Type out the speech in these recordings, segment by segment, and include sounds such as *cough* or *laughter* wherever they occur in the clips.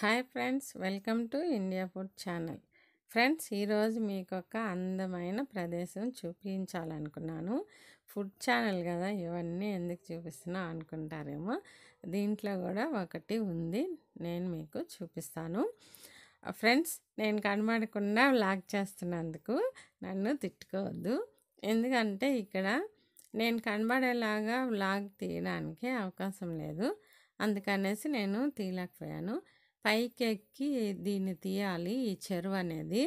hi friends welcome to India food channel friends ఈరోజు మీకు ఒక అందమైన ప్రదేశం చూపించాలనుకున్నాను ఫుడ్ ఛానల్ కదా ఇవన్నీ ఎందుకు చూపిస్తున్నా అనుకుంటారేమో దీంట్లో కూడా ఒకటి ఉంది నేను మీకు చూపిస్తాను ఫ్రెండ్స్ నేను కనబడకుండా వ్లాగ్ చేస్తున్నందుకు నన్ను తిట్టుకోవద్దు ఎందుకంటే ఇక్కడ నేను కనబడేలాగా వ్లాగ్ తీయడానికి అవకాశం లేదు అందుకనేసి నేను తీయలేకపోయాను పైకెక్కి దీన్ని తీయాలి ఈ చెరువు అనేది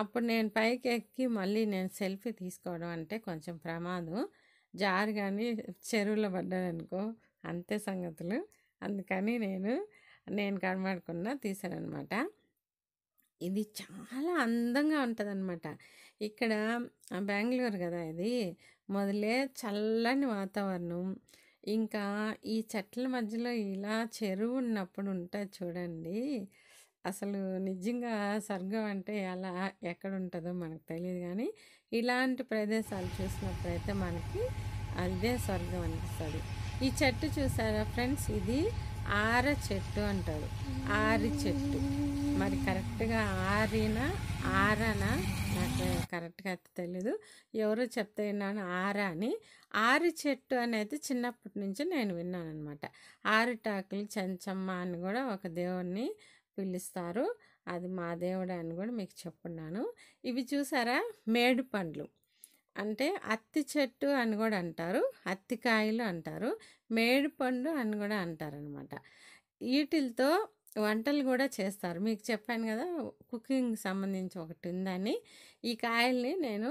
అప్పుడు నేను పైకి ఎక్కి మళ్ళీ నేను సెల్ఫీ తీసుకోవడం అంటే కొంచెం ప్రమాదం జారు కానీ చెరువులో పడ్డాననుకో అంతే సంగతులు అందుకని నేను నేను కనబడకుండా అనమాట ఇది చాలా అందంగా ఉంటుందన్నమాట ఇక్కడ బెంగళూరు కదా ఇది మొదలే చల్లని వాతావరణం ఇంకా ఈ చెట్ల మధ్యలో ఇలా చెరువు ఉన్నప్పుడు ఉంటుంది చూడండి అసలు నిజంగా స్వర్గం అంటే అలా ఎక్కడ ఉంటుందో మనకు తెలియదు కానీ ఇలాంటి ప్రదేశాలు చూసినప్పుడైతే మనకి అదే స్వర్గం అనిపిస్తుంది ఈ చెట్టు చూసారా ఫ్రెండ్స్ ఇది ఆర చెట్టు అంటారు ఆరి చెట్టు మరి కరెక్ట్గా ఆరిన ఆరన కరెక్ట్గా అయితే తెలీదు ఎవరు చెప్తే విన్నాను ఆరా అని ఆరు చెట్టు అనేది చిన్నప్పటి నుంచి నేను విన్నాను అనమాట టాకులు చెంచమ్మ అని కూడా ఒక దేవుడిని పిలుస్తారు అది మా దేవుడు అని కూడా మీకు చెప్పున్నాను ఇవి చూసారా మేడు పండ్లు అంటే అత్తి చెట్టు అని కూడా అంటారు అత్తికాయలు అంటారు మేడు పండు అని కూడా అంటారనమాట వీటితో వంటలు కూడా చేస్తారు మీకు చెప్పాను కదా కుకింగ్ సంబంధించి ఒకటి ఉందని ఈ కాయల్ని నేను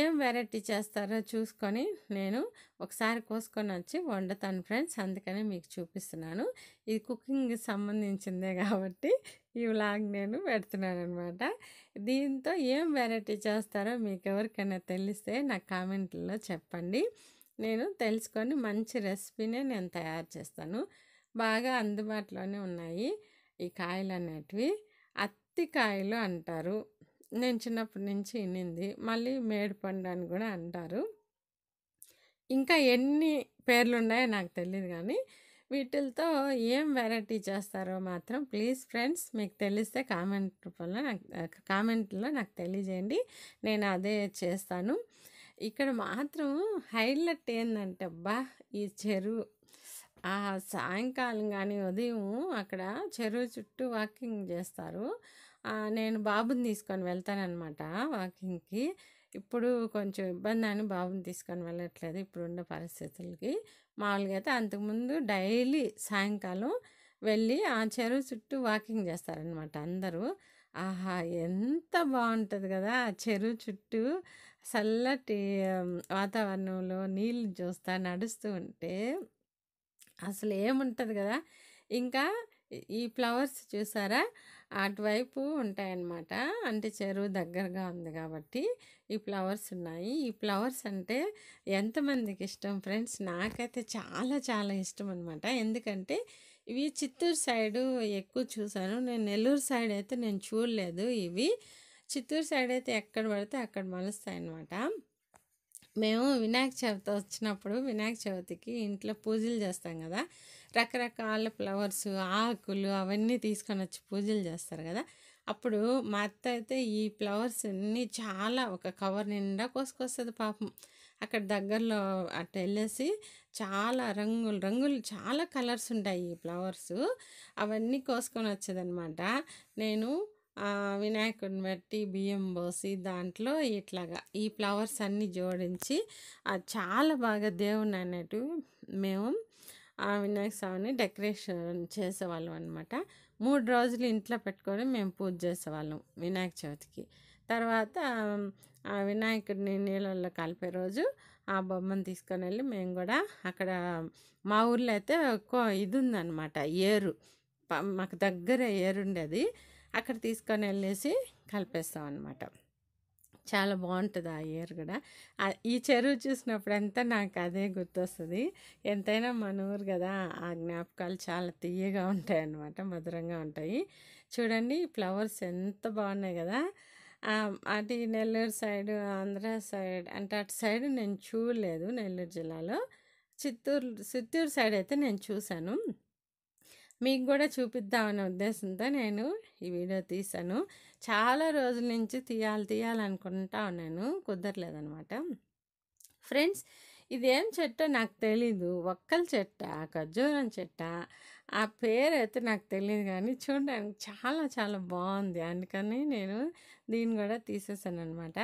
ఏం వెరైటీ చేస్తారో చూసుకొని నేను ఒకసారి కోసుకొని వచ్చి వండుతాను ఫ్రెండ్స్ అందుకనే మీకు చూపిస్తున్నాను ఇది కుకింగ్ సంబంధించిందే కాబట్టి ఈ వ్లాగ్ నేను పెడుతున్నాను అనమాట దీంతో ఏం వెరైటీ చేస్తారో మీకు ఎవరికైనా తెలిస్తే నా కామెంట్లో చెప్పండి నేను తెలుసుకొని మంచి రెసిపీనే నేను తయారు చేస్తాను బాగా అందుబాటులోనే ఉన్నాయి ఈ కాయలు అనేటివి అత్తి కాయలు అంటారు నేను చిన్నప్పటి నుంచి వినింది మళ్ళీ మేడిపండు అని కూడా అంటారు ఇంకా ఎన్ని పేర్లు ఉన్నాయో నాకు తెలియదు కానీ వీటితో ఏం వెరైటీ చేస్తారో మాత్రం ప్లీజ్ ఫ్రెండ్స్ మీకు తెలిస్తే కామెంట్ రూపంలో నాకు కామెంట్లో నాకు తెలియజేయండి నేను అదే చేస్తాను ఇక్కడ మాత్రం హైలైట్ ఏంటంటే అబ్బా ఈ చెరువు ఆ సాయంకాలం కానీ ఉదయం అక్కడ చెరువు చుట్టూ వాకింగ్ చేస్తారు నేను బాబుని తీసుకొని వెళ్తానమాట వాకింగ్కి ఇప్పుడు కొంచెం ఇబ్బంది అని బాబుని తీసుకొని వెళ్ళట్లేదు ఇప్పుడున్న పరిస్థితులకి మామూలుగా అయితే అంతకుముందు డైలీ సాయంకాలం వెళ్ళి ఆ చెరువు చుట్టూ వాకింగ్ చేస్తారనమాట అందరూ ఆహా ఎంత బాగుంటుంది కదా ఆ చెరువు చుట్టూ చల్లటి వాతావరణంలో నీళ్ళు చూస్తా నడుస్తూ ఉంటే అసలు ఏముంటుంది కదా ఇంకా ఈ ఫ్లవర్స్ చూసారా అటువైపు ఉంటాయన్నమాట అంటే చెరువు దగ్గరగా ఉంది కాబట్టి ఈ ఫ్లవర్స్ ఉన్నాయి ఈ ఫ్లవర్స్ అంటే ఎంతమందికి ఇష్టం ఫ్రెండ్స్ నాకైతే చాలా చాలా ఇష్టం అనమాట ఎందుకంటే ఇవి చిత్తూరు సైడు ఎక్కువ చూశాను నేను నెల్లూరు సైడ్ అయితే నేను చూడలేదు ఇవి చిత్తూరు సైడ్ అయితే ఎక్కడ పడితే అక్కడ మలుస్తాయి అనమాట మేము వినాయక చవితి వచ్చినప్పుడు వినాయక చవితికి ఇంట్లో పూజలు చేస్తాం కదా రకరకాల ఫ్లవర్స్ ఆకులు అవన్నీ తీసుకొని వచ్చి పూజలు చేస్తారు కదా అప్పుడు మా అత్త అయితే ఈ ఫ్లవర్స్ అన్నీ చాలా ఒక కవర్ నిండా కోసుకొస్తుంది పాపం అక్కడ దగ్గరలో అట్ట వెళ్ళేసి చాలా రంగులు రంగులు చాలా కలర్స్ ఉంటాయి ఈ ఫ్లవర్స్ అవన్నీ కోసుకొని వచ్చేదనమాట నేను వినాయకుడిని బట్టి బియ్యం పోసి దాంట్లో ఇట్లాగా ఈ ఫ్లవర్స్ అన్నీ జోడించి అది చాలా బాగా దేవుని అన్నట్టు మేము ఆ వినాయక స్వామిని డెకరేషన్ చేసేవాళ్ళం అనమాట మూడు రోజులు ఇంట్లో పెట్టుకొని మేము పూజ చేసేవాళ్ళం వినాయక చవితికి తర్వాత ఆ వినాయకుడిని నీళ్ళల్లో కలిపే రోజు ఆ బొమ్మను తీసుకొని వెళ్ళి మేము కూడా అక్కడ మా ఊర్లో అయితే ఎక్కువ ఇది ఉందన్నమాట ఏరు మాకు దగ్గర ఏరుండేది అక్కడ తీసుకొని వెళ్ళేసి కలిపేస్తాం అనమాట చాలా బాగుంటుంది ఆ ఇయర్ కూడా ఈ చెరువు చూసినప్పుడు ఎంత నాకు అదే గుర్తొస్తుంది ఎంతైనా మన ఊరు కదా ఆ జ్ఞాపకాలు చాలా తీయగా ఉంటాయి అన్నమాట మధురంగా ఉంటాయి చూడండి ఫ్లవర్స్ ఎంత బాగున్నాయి కదా అటు నెల్లూరు సైడ్ ఆంధ్ర సైడ్ అంటే అటు సైడ్ నేను చూడలేదు నెల్లూరు జిల్లాలో చిత్తూరు చిత్తూరు సైడ్ అయితే నేను చూశాను మీకు కూడా చూపిద్దామనే ఉద్దేశంతో నేను ఈ వీడియో తీశాను చాలా రోజుల నుంచి తీయాలి తీయాలనుకుంటా ఉన్నాను కుదరలేదనమాట ఫ్రెండ్స్ ఇదేం చెట్టో నాకు తెలీదు ఒక్కల చెట్ట ఖర్జూరం చెట్ట ఆ పేరు అయితే నాకు తెలియదు కానీ చూడడానికి చాలా చాలా బాగుంది అందుకని నేను దీన్ని కూడా తీసేసాను అనమాట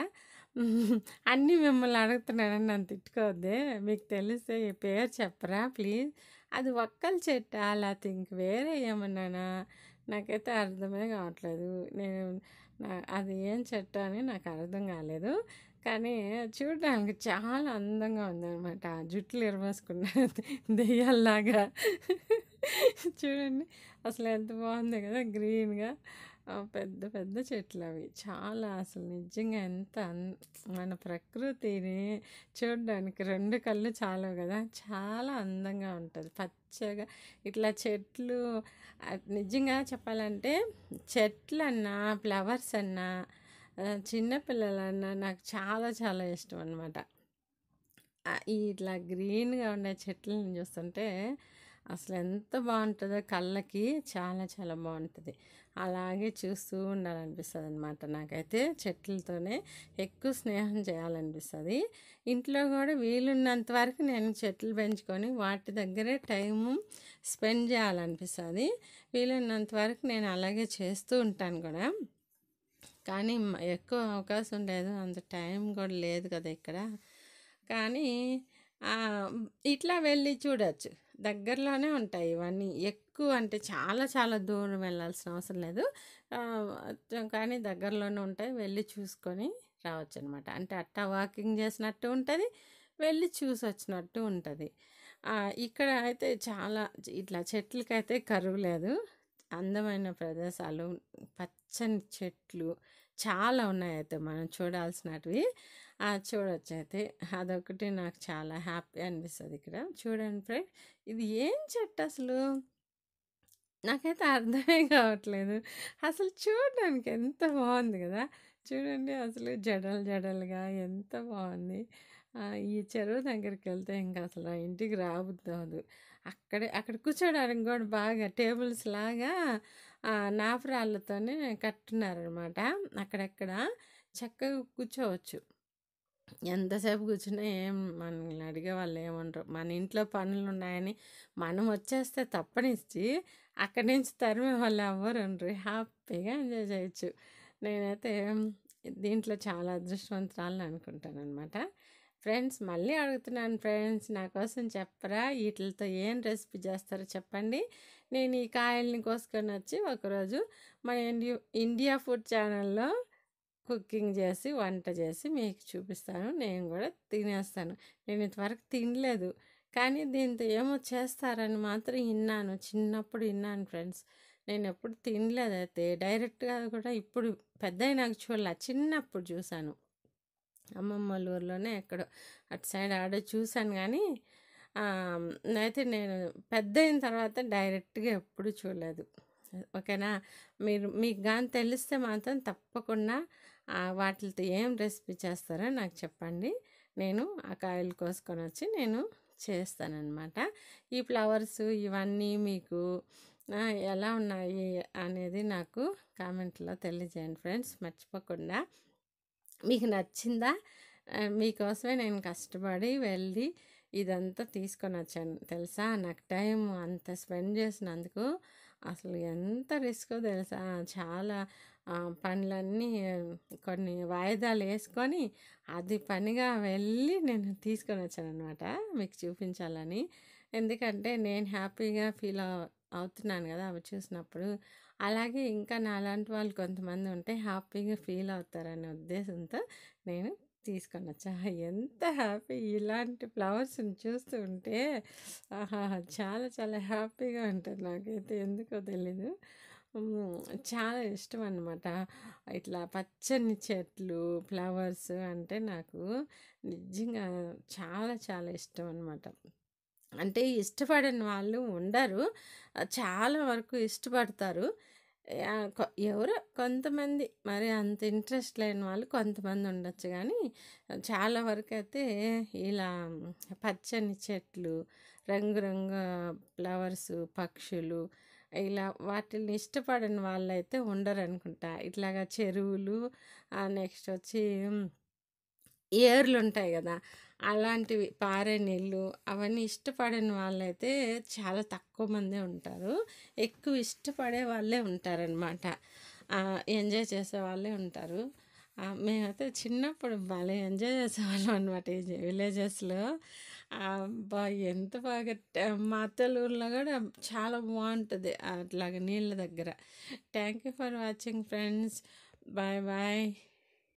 అన్నీ మిమ్మల్ని అడుగుతున్నానని నన్ను తిట్టుకోవద్దే మీకు తెలిస్తే ఈ పేరు చెప్పరా ప్లీజ్ అది ఒక్కల చెట్ట లేకపోతే వేరే ఏమన్నానా నాకైతే అర్థమే కావట్లేదు నేను అది ఏం చెట్ట అని నాకు అర్థం కాలేదు కానీ చూడడానికి చాలా అందంగా ఉందన్నమాట జుట్లు ఇరవేసుకున్న *laughs* దెయ్యాల్లాగా చూడండి అసలు ఎంత బాగుంది కదా గ్రీన్గా పెద్ద పెద్ద చెట్లు అవి చాలా అసలు నిజంగా ఎంత మన ప్రకృతిని చూడడానికి రెండు కళ్ళు చాలు కదా చాలా అందంగా ఉంటుంది పచ్చగా ఇట్లా చెట్లు నిజంగా చెప్పాలంటే చెట్లన్నా ఫ్లవర్స్ అన్నా చిన్నపిల్లలన్నా నాకు చాలా చాలా ఇష్టం అనమాట ఇట్లా గ్రీన్గా ఉండే చెట్లను చూస్తుంటే అసలు ఎంత బాగుంటుందో కళ్ళకి చాలా చాలా బాగుంటుంది అలాగే చూస్తూ ఉండాలనిపిస్తుంది అనమాట నాకైతే చెట్లతోనే ఎక్కువ స్నేహం చేయాలనిపిస్తుంది ఇంట్లో కూడా వీలున్నంత వరకు నేను చెట్లు పెంచుకొని వాటి దగ్గరే టైము స్పెండ్ చేయాలనిపిస్తుంది వీలున్నంత వరకు నేను అలాగే చేస్తూ ఉంటాను కూడా కానీ ఎక్కువ అవకాశం లేదు అంత టైం కూడా లేదు కదా ఇక్కడ కానీ ఇట్లా వెళ్ళి చూడవచ్చు దగ్గరలోనే ఉంటాయి ఇవన్నీ ఎక్కువ అంటే చాలా చాలా దూరం వెళ్ళాల్సిన అవసరం లేదు కానీ దగ్గరలోనే ఉంటాయి వెళ్ళి చూసుకొని రావచ్చు అనమాట అంటే అట్టా వాకింగ్ చేసినట్టు ఉంటుంది వెళ్ళి చూసి వచ్చినట్టు ఉంటుంది ఇక్కడ అయితే చాలా ఇట్లా చెట్లకైతే కరువు లేదు అందమైన ప్రదేశాలు పచ్చని చెట్లు చాలా ఉన్నాయి అయితే మనం చూడాల్సినవి చూడొచ్చు అయితే అదొకటి నాకు చాలా హ్యాపీ అనిపిస్తుంది ఇక్కడ చూడండి ఫ్రెండ్ ఇది ఏం చెట్టు అసలు నాకైతే అర్థమే కావట్లేదు అసలు చూడడానికి ఎంత బాగుంది కదా చూడండి అసలు జడలు జడలుగా ఎంత బాగుంది ఈ చెరువు దగ్గరికి వెళ్తే ఇంకా అసలు ఇంటికి రాబుద్దు అక్కడే అక్కడ కూర్చోడానికి కూడా బాగా టేబుల్స్ లాగా నాపురాళ్ళతోనే కట్టున్నారనమాట అక్కడక్కడ చక్కగా కూర్చోవచ్చు ఎంతసేపు కూర్చున్నా ఏం మనల్ని అడిగే వాళ్ళు ఏమంటారు మన ఇంట్లో పనులు ఉన్నాయని మనం వచ్చేస్తే తప్పనిచ్చి అక్కడి నుంచి తరిమే వాళ్ళు ఎవ్వరుండ్రి హ్యాపీగా ఎంజాయ్ చేయొచ్చు నేనైతే దీంట్లో చాలా అదృష్టవంతురాలను అనుకుంటాను అనమాట ఫ్రెండ్స్ మళ్ళీ అడుగుతున్నాను ఫ్రెండ్స్ నా కోసం చెప్పరా వీటితో ఏం రెసిపీ చేస్తారో చెప్పండి నేను ఈ కాయల్ని కోసుకొని వచ్చి ఒకరోజు మన ఇండియా ఇండియా ఫుడ్ ఛానల్లో కుకింగ్ చేసి వంట చేసి మీకు చూపిస్తాను నేను కూడా తినేస్తాను నేను ఇంతవరకు తినలేదు కానీ దీంతో ఏమో చేస్తారని మాత్రం విన్నాను చిన్నప్పుడు విన్నాను ఫ్రెండ్స్ నేను ఎప్పుడు తినలేదు అయితే డైరెక్ట్గా కూడా ఇప్పుడు పెద్ద నాకు చూడాల చిన్నప్పుడు చూశాను అమ్మమ్మల ఊర్లోనే ఎక్కడో అటు సైడ్ ఆడ చూశాను కానీ అయితే నేను పెద్ద అయిన తర్వాత డైరెక్ట్గా ఎప్పుడు చూడలేదు ఓకేనా మీరు మీకు కానీ తెలిస్తే మాత్రం తప్పకుండా వాటితో ఏం రెసిపీ చేస్తారో నాకు చెప్పండి నేను ఆ కాయలు కోసుకొని వచ్చి నేను చేస్తానన్నమాట ఈ ఫ్లవర్స్ ఇవన్నీ మీకు ఎలా ఉన్నాయి అనేది నాకు కామెంట్లో తెలియజేయండి ఫ్రెండ్స్ మర్చిపోకుండా మీకు నచ్చిందా మీకోసమే నేను కష్టపడి వెళ్ళి ఇదంతా తీసుకొని వచ్చాను తెలుసా నాకు టైం అంత స్పెండ్ చేసినందుకు అసలు ఎంత రిస్క్ తెలుసా చాలా పనులన్నీ కొన్ని వాయిదాలు వేసుకొని అది పనిగా వెళ్ళి నేను తీసుకొని వచ్చాను అనమాట మీకు చూపించాలని ఎందుకంటే నేను హ్యాపీగా ఫీల్ అవుతున్నాను కదా అవి చూసినప్పుడు అలాగే ఇంకా నాలాంటి వాళ్ళు కొంతమంది ఉంటే హ్యాపీగా ఫీల్ అవుతారనే ఉద్దేశంతో నేను తీసుకొని వచ్చా ఎంత హ్యాపీ ఇలాంటి ఫ్లవర్స్ని చూస్తూ ఉంటే ఆహా చాలా చాలా హ్యాపీగా ఉంటుంది నాకైతే ఎందుకో తెలీదు చాలా ఇష్టం అన్నమాట ఇట్లా పచ్చని చెట్లు ఫ్లవర్స్ అంటే నాకు నిజంగా చాలా చాలా ఇష్టం అనమాట అంటే ఇష్టపడని వాళ్ళు ఉండరు చాలా వరకు ఇష్టపడతారు ఎవరో కొంతమంది మరి అంత ఇంట్రెస్ట్ లేని వాళ్ళు కొంతమంది ఉండొచ్చు కానీ చాలా వరకు అయితే ఇలా పచ్చని చెట్లు రంగురంగు ఫ్లవర్స్ పక్షులు ఇలా వాటిని ఇష్టపడని అయితే ఉండరు అనుకుంటా ఇట్లాగా చెరువులు నెక్స్ట్ వచ్చి ఏర్లు ఉంటాయి కదా అలాంటివి పారే నీళ్ళు అవన్నీ ఇష్టపడని వాళ్ళైతే చాలా తక్కువ మందే ఉంటారు ఎక్కువ ఇష్టపడే వాళ్ళే ఉంటారనమాట ఎంజాయ్ చేసే వాళ్ళే ఉంటారు మేమైతే చిన్నప్పుడు భలే ఎంజాయ్ చేసేవాళ్ళం అనమాట ఈ విలేజెస్లో బా ఎంత బాగా మా అత్తల ఊర్లో కూడా చాలా బాగుంటుంది అట్లాగ నీళ్ళ దగ్గర thank you for watching friends bye bye